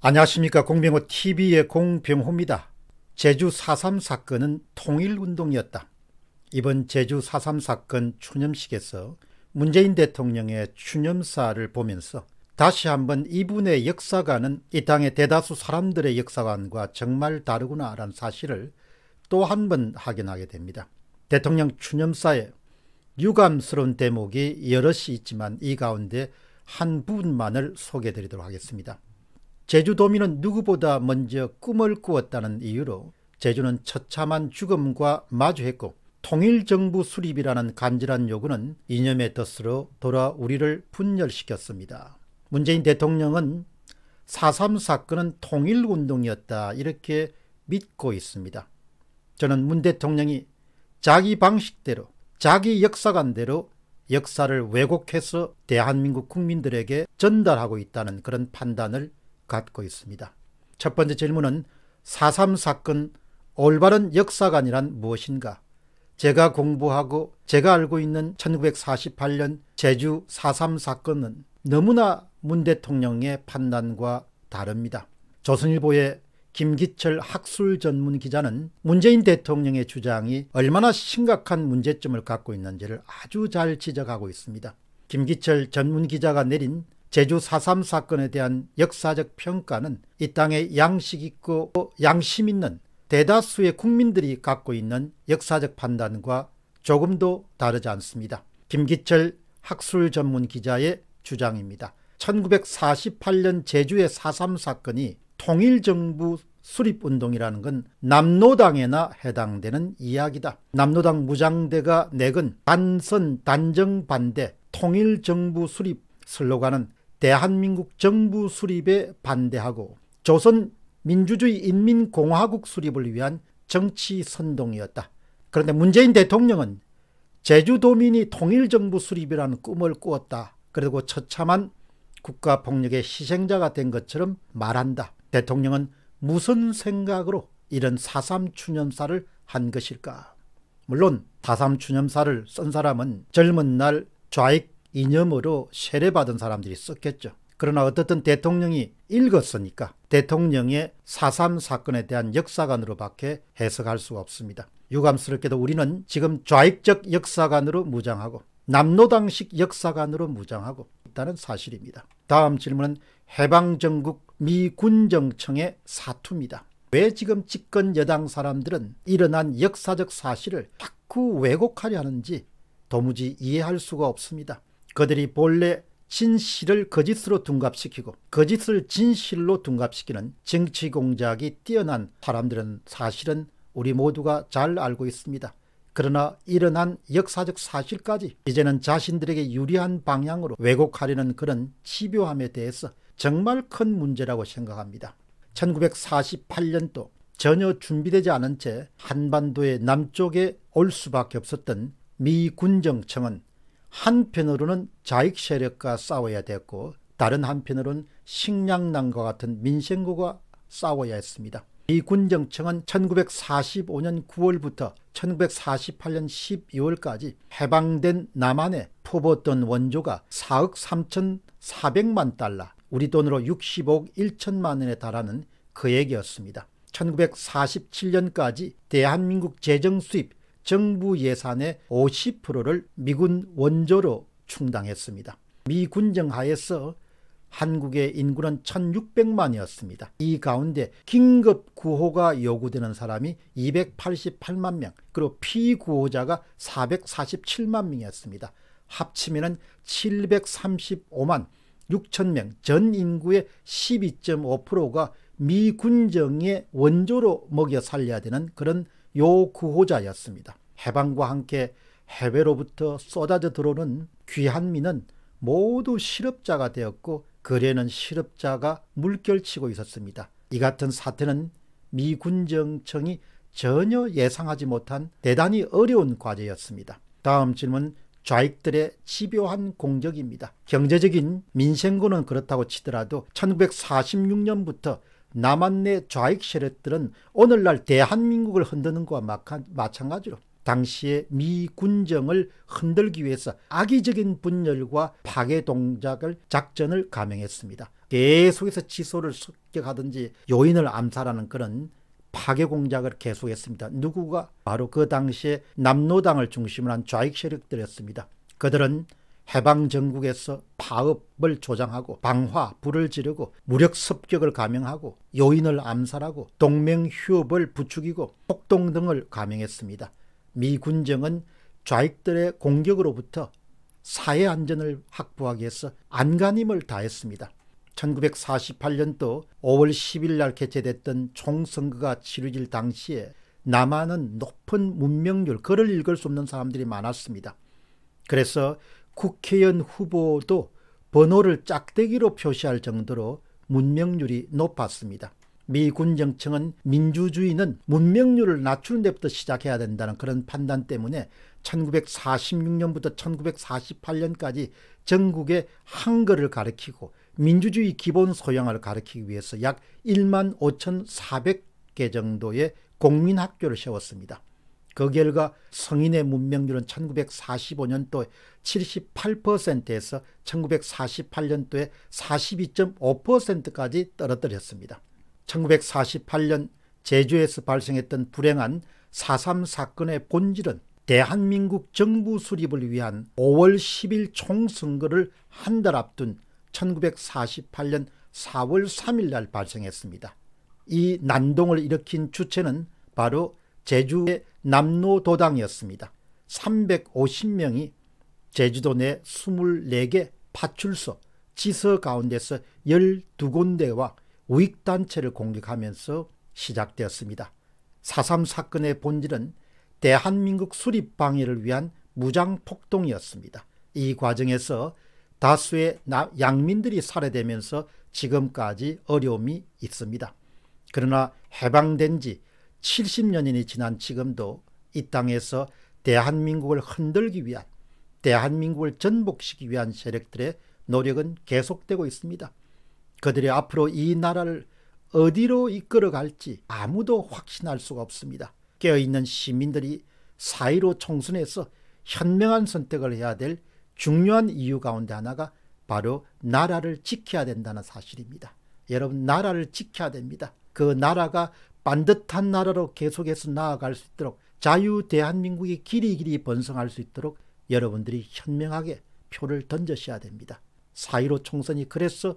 안녕하십니까 공병호 TV의 공병호입니다. 제주 4.3 사건은 통일운동이었다. 이번 제주 4.3 사건 추념식에서 문재인 대통령의 추념사를 보면서 다시 한번 이분의 역사관은 이 땅의 대다수 사람들의 역사관과 정말 다르구나라는 사실을 또한번 확인하게 됩니다. 대통령 추념사에 유감스러운 대목이 여럿이 있지만 이 가운데 한 부분만을 소개해 드리도록 하겠습니다. 제주도민은 누구보다 먼저 꿈을 꾸었다는 이유로 제주는 처참한 죽음과 마주했고 통일정부 수립이라는 간절한 요구는 이념의 뜻으로 돌아 우리를 분열시켰습니다. 문재인 대통령은 4.3 사건은 통일운동이었다 이렇게 믿고 있습니다. 저는 문 대통령이 자기 방식대로 자기 역사관대로 역사를 왜곡해서 대한민국 국민들에게 전달하고 있다는 그런 판단을 갖고 있습니다. 첫 번째 질문은 4.3 사건 올바른 역사관이란 무엇인가? 제가 공부하고 제가 알고 있는 1948년 제주 4.3 사건은 너무나 문 대통령의 판단과 다릅니다. 조선일보의 김기철 학술 전문 기자는 문재인 대통령의 주장이 얼마나 심각한 문제점을 갖고 있는지를 아주 잘 지적하고 있습니다. 김기철 전문 기자가 내린 제주 4.3 사건에 대한 역사적 평가는 이 땅에 양식 있고 양심 있는 대다수의 국민들이 갖고 있는 역사적 판단과 조금도 다르지 않습니다. 김기철 학술 전문 기자의 주장입니다. 1948년 제주의 4.3 사건이 통일정부 수립운동이라는 건 남노당에나 해당되는 이야기다. 남노당 무장대가 내건 단선 단정 반대 통일정부 수립 슬로건은 대한민국 정부 수립에 반대하고 조선 민주주의 인민공화국 수립을 위한 정치 선동이었다. 그런데 문재인 대통령은 제주도민이 통일정부 수립이라는 꿈을 꾸었다. 그리고 처참한 국가폭력의 희생자가 된 것처럼 말한다. 대통령은 무슨 생각으로 이런 4.3 추념사를 한 것일까? 물론 4.3 추념사를 쓴 사람은 젊은 날 좌익 이념으로 세례받은 사람들이 썼겠죠. 그러나 어떻든 대통령이 읽었으니까 대통령의 4.3 사건에 대한 역사관으로 밖에 해석할 수가 없습니다. 유감스럽게도 우리는 지금 좌익적 역사관으로 무장하고 남노당식 역사관으로 무장하고 있다는 사실입니다. 다음 질문은 해방정국 미 군정청의 사투입니다. 왜 지금 집권 여당 사람들은 일어난 역사적 사실을 자꾸 왜곡하려 하는지 도무지 이해할 수가 없습니다. 그들이 본래 진실을 거짓으로 둔갑시키고 거짓을 진실로 둔갑시키는 정치 공작이 뛰어난 사람들은 사실은 우리 모두가 잘 알고 있습니다. 그러나 일어난 역사적 사실까지 이제는 자신들에게 유리한 방향으로 왜곡하려는 그런 집요함에 대해서 정말 큰 문제라고 생각합니다. 1948년도 전혀 준비되지 않은 채 한반도의 남쪽에 올 수밖에 없었던 미 군정청은 한편으로는 자익 세력과 싸워야 됐고 다른 한편으로는 식량난과 같은 민생국과 싸워야 했습니다. 이 군정청은 1945년 9월부터 1948년 12월까지 해방된 남한에 퍼붓던 원조가 4억 3,400만 달러, 우리 돈으로 65억 1천만 원에 달하는 금액이었습니다. 그 1947년까지 대한민국 재정 수입 정부 예산의 50%를 미군 원조로 충당했습니다. 미 군정하에서 한국의 인구는 1600만이었습니다. 이 가운데 긴급 구호가 요구되는 사람이 288만 명, 그리고 피구호자가 447만 명이었습니다. 합치면 735만 6천 명, 전 인구의 12.5%가 미군정의 원조로 먹여 살려야 되는 그런 요구호자였습니다. 해방과 함께 해외로부터 쏟아져 들어오는 귀한 미는 모두 실업자가 되었고 거래는 실업자가 물결치고 있었습니다. 이 같은 사태는 미 군정청이 전혀 예상하지 못한 대단히 어려운 과제였습니다. 다음 질문 좌익들의 집요한 공격입니다. 경제적인 민생고는 그렇다고 치더라도 1946년부터 남한 내 좌익 세력들은 오늘날 대한민국을 흔드는 것과 마찬가지로 당시의 미 군정을 흔들기 위해서 악의적인 분열과 파괴 동작을 작전을 감행했습니다. 계속해서 지소를 습격하든지 요인을 암살하는 그런 파괴 공작을 계속했습니다. 누구가 바로 그 당시에 남노당을 중심으로 한 좌익 세력들이었습니다. 그들은 해방 정국에서 파업을 조장하고 방화, 불을 지르고 무력 습격을 감행하고 요인을 암살하고 동맹 휴업을 부추기고 폭동 등을 감행했습니다. 미 군정은 좌익들의 공격으로부터 사회 안전을 확보하기 위해서 안간힘을 다했습니다. 1948년도 5월 10일 날 개최됐던 총선거가 치러질 당시에 남한은 높은 문명률, 글을 읽을 수 없는 사람들이 많았습니다. 그래서 국회의원 후보도 번호를 짝대기로 표시할 정도로 문명률이 높았습니다. 미 군정청은 민주주의는 문명률을 낮추는 데부터 시작해야 된다는 그런 판단 때문에 1946년부터 1948년까지 전국에 한글을 가르키고 민주주의 기본 소양을 가르키기 위해서 약 1만 5,400개 정도의 공민학교를 세웠습니다. 그 결과 성인의 문명률은 1945년도에 78%에서 1948년도에 42.5%까지 떨어뜨렸습니다. 1948년 제주에서 발생했던 불행한 4.3 사건의 본질은 대한민국 정부 수립을 위한 5월 10일 총선거를 한 달 앞둔 1948년 4월 3일 날 발생했습니다. 이 난동을 일으킨 주체는 바로 제주의 남로도당이었습니다. 350명이 제주도 내 24개 파출소, 지서 가운데서 12군데와 우익단체를 공격하면서 시작되었습니다. 4.3 사건의 본질은 대한민국 수립 방해를 위한 무장폭동이었습니다. 이 과정에서 다수의 양민들이 살해되면서 지금까지 어려움이 있습니다. 그러나 해방된 지 70년이 지난 지금도 이 땅에서 대한민국을 흔들기 위한 대한민국을 전복시키기 위한 세력들의 노력은 계속되고 있습니다. 그들이 앞으로 이 나라를 어디로 이끌어갈지 아무도 확신할 수가 없습니다. 깨어있는 시민들이 사이로 총선에서 현명한 선택을 해야 될 중요한 이유 가운데 하나가 바로 나라를 지켜야 된다는 사실입니다. 여러분 나라를 지켜야 됩니다. 그 나라가 반듯한 나라로 계속해서 나아갈 수 있도록 자유 대한민국이 길이 길이 번성할 수 있도록 여러분들이 현명하게 표를 던져셔야 됩니다. 4.15 총선이 그래서